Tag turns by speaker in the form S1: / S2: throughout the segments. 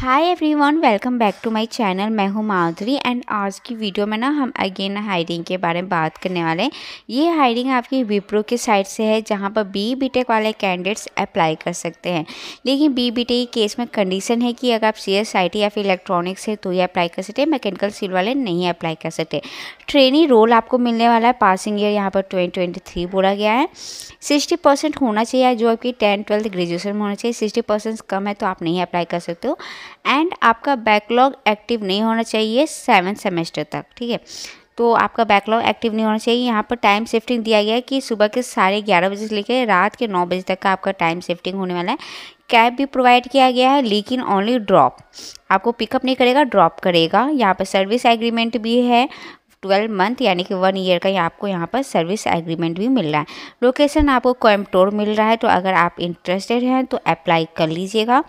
S1: hi everyone welcome back to my channel मैं हूं माधुरी and आज की वीडियो में ना हम अगेन हायरिंग के बारे में बात करने वाले हैं ये हायरिंग आपकी विप्रो के साइड से है जहां पर बी बीटेक वाले कैंडिडेट्स अप्लाई कर सकते हैं लेकिन बी बीटेक टेक केस में कंडीशन है कि अगर आप सी एस आई टी या फिर इलेक्ट्रॉनिक्स है तो ये अप्लाई कर सकते हैं मैकेनिकल सील वाले नहीं अप्लाई कर सकते ट्रेनिंग रोल आपको मिलने वाला है पासिंग ईयर यहाँ पर ट्वेंटी ट्वेंटी थ्री बोला गया है सिक्सटी परसेंट होना चाहिए जो आपकी टेंथ ट्वेल्थ ग्रेजुएशन में होना चाहिए सिक्सटी परसेंट कम है तो आप नहीं अप्लाई कर सकते हो एंड आपका बैकलॉग एक्टिव नहीं होना चाहिए सेवन सेमेस्टर तक ठीक है तो आपका बैकलॉग एक्टिव नहीं होना चाहिए यहाँ पर टाइम शिफ्टिंग दिया गया है कि सुबह के साढ़े ग्यारह बजे से लेकर रात के नौ बजे तक का आपका टाइम शिफ्टिंग होने वाला है कैब भी प्रोवाइड किया गया है लेकिन ओनली ड्रॉप आपको पिकअप नहीं करेगा ड्रॉप करेगा यहाँ पर सर्विस एग्रीमेंट भी है ट्वेल्व मंथ यानी कि वन ईयर का आपको यहाँ पर सर्विस एग्रीमेंट भी मिल रहा है लोकेशन आपको कोयमटोर मिल रहा है तो अगर आप इंटरेस्टेड हैं तो अप्लाई कर लीजिएगा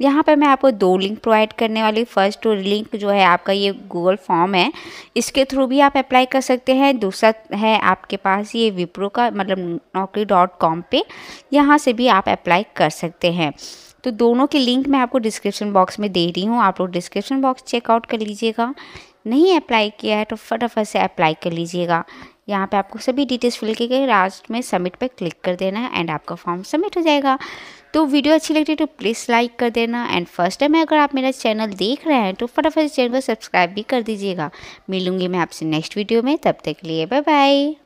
S1: यहाँ पर मैं आपको दो लिंक प्रोवाइड करने वाली फर्स्ट तो लिंक जो है आपका ये गूगल फॉर्म है इसके थ्रू भी आप अप्लाई कर सकते हैं दूसरा है आपके पास ये विप्रो का मतलब नौकरी डॉट कॉम पर यहाँ से भी आप अप्लाई कर सकते हैं तो दोनों के लिंक मैं आपको डिस्क्रिप्शन बॉक्स में दे रही हूँ आप लोग डिस्क्रिप्शन बॉक्स चेकआउट कर लीजिएगा नहीं अप्लाई किया है तो फटाफट से अप्लाई कर लीजिएगा यहाँ पे आपको सभी डिटेल्स फिल गए लास्ट में सबमिट पे क्लिक कर देना है एंड आपका फॉर्म सबमिट हो जाएगा तो वीडियो अच्छी लग रही है तो प्लीज़ लाइक कर देना एंड फर्स्ट टाइम अगर आप मेरा चैनल देख रहे हैं तो फटाफट चैनल को सब्सक्राइब भी कर दीजिएगा मिलूंगी मैं आपसे नेक्स्ट वीडियो में तब तक के लिए बाय बाय